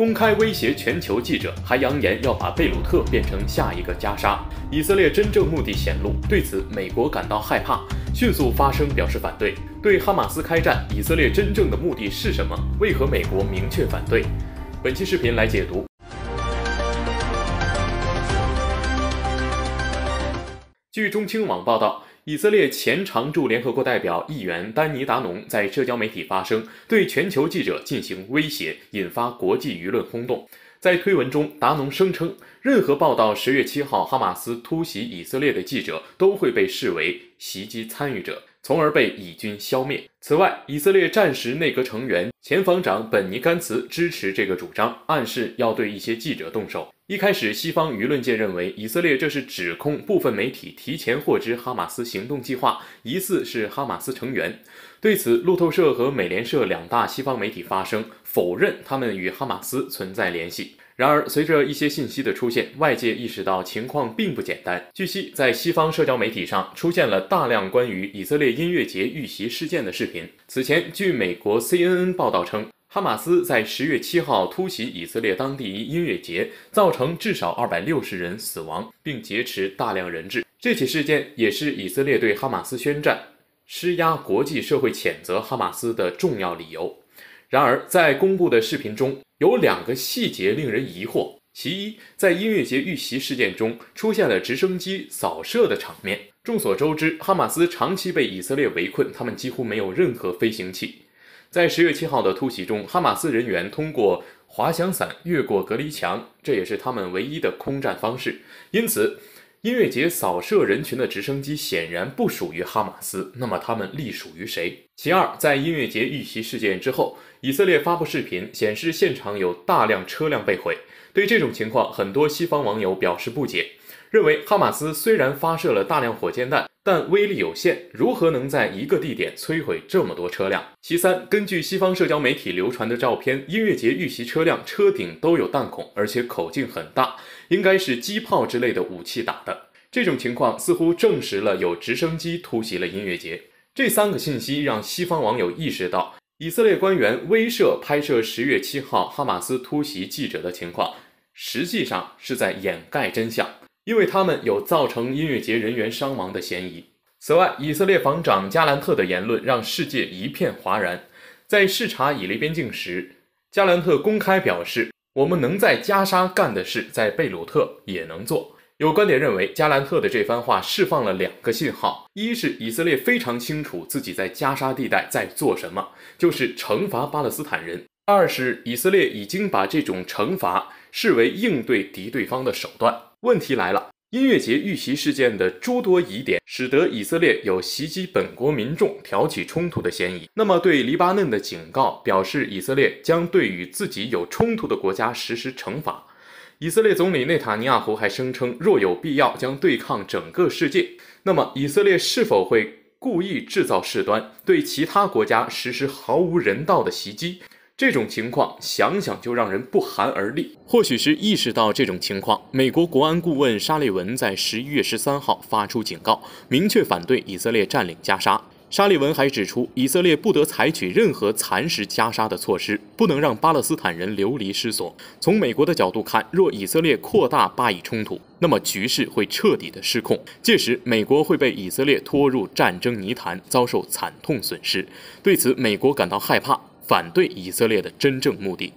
公开威胁全球记者，还扬言要把贝鲁特变成下一个加沙，以色列真正目的显露。对此，美国感到害怕，迅速发声表示反对。对哈马斯开战，以色列真正的目的是什么？为何美国明确反对？本期视频来解读。据中青网报道。以色列前常驻联合国代表议员丹尼达农在社交媒体发声，对全球记者进行威胁，引发国际舆论轰动。在推文中，达农声称，任何报道十月七号哈马斯突袭以色列的记者都会被视为袭击参与者，从而被以军消灭。此外，以色列战时内阁成员前防长本尼甘茨支持这个主张，暗示要对一些记者动手。一开始，西方舆论界认为以色列这是指控部分媒体提前获知哈马斯行动计划，疑似是哈马斯成员。对此，路透社和美联社两大西方媒体发声。否认他们与哈马斯存在联系。然而，随着一些信息的出现，外界意识到情况并不简单。据悉，在西方社交媒体上出现了大量关于以色列音乐节遇袭事件的视频。此前，据美国 CNN 报道称，哈马斯在十月七号突袭以色列当地一音乐节，造成至少二百六十人死亡，并劫持大量人质。这起事件也是以色列对哈马斯宣战、施压国际社会谴责哈马斯的重要理由。然而，在公布的视频中，有两个细节令人疑惑。其一，在音乐节遇袭事件中出现了直升机扫射的场面。众所周知，哈马斯长期被以色列围困，他们几乎没有任何飞行器。在十月七号的突袭中，哈马斯人员通过滑翔伞越过隔离墙，这也是他们唯一的空战方式。因此，音乐节扫射人群的直升机显然不属于哈马斯，那么他们隶属于谁？其二，在音乐节遇袭事件之后，以色列发布视频显示，现场有大量车辆被毁。对这种情况，很多西方网友表示不解，认为哈马斯虽然发射了大量火箭弹。但威力有限，如何能在一个地点摧毁这么多车辆？其三，根据西方社交媒体流传的照片，音乐节遇袭车辆车顶都有弹孔，而且口径很大，应该是机炮之类的武器打的。这种情况似乎证实了有直升机突袭了音乐节。这三个信息让西方网友意识到，以色列官员威慑拍摄十月七号哈马斯突袭记者的情况，实际上是在掩盖真相。因为他们有造成音乐节人员伤亡的嫌疑。此外，以色列防长加兰特的言论让世界一片哗然。在视察以利边境时，加兰特公开表示：“我们能在加沙干的事，在贝鲁特也能做。”有观点认为，加兰特的这番话释放了两个信号：一是以色列非常清楚自己在加沙地带在做什么，就是惩罚巴勒斯坦人。二是以色列已经把这种惩罚视为应对敌对方的手段。问题来了，音乐节遇袭事件的诸多疑点，使得以色列有袭击本国民众、挑起冲突的嫌疑。那么，对黎巴嫩的警告表示，以色列将对与自己有冲突的国家实施惩罚。以色列总理内塔尼亚胡还声称，若有必要，将对抗整个世界。那么，以色列是否会故意制造事端，对其他国家实施毫无人道的袭击？这种情况想想就让人不寒而栗。或许是意识到这种情况，美国国安顾问沙利文在十一月十三号发出警告，明确反对以色列占领加沙。沙利文还指出，以色列不得采取任何蚕食加沙的措施，不能让巴勒斯坦人流离失所。从美国的角度看，若以色列扩大巴以冲突，那么局势会彻底的失控，届时美国会被以色列拖入战争泥潭，遭受惨痛损失。对此，美国感到害怕。反对以色列的真正目的。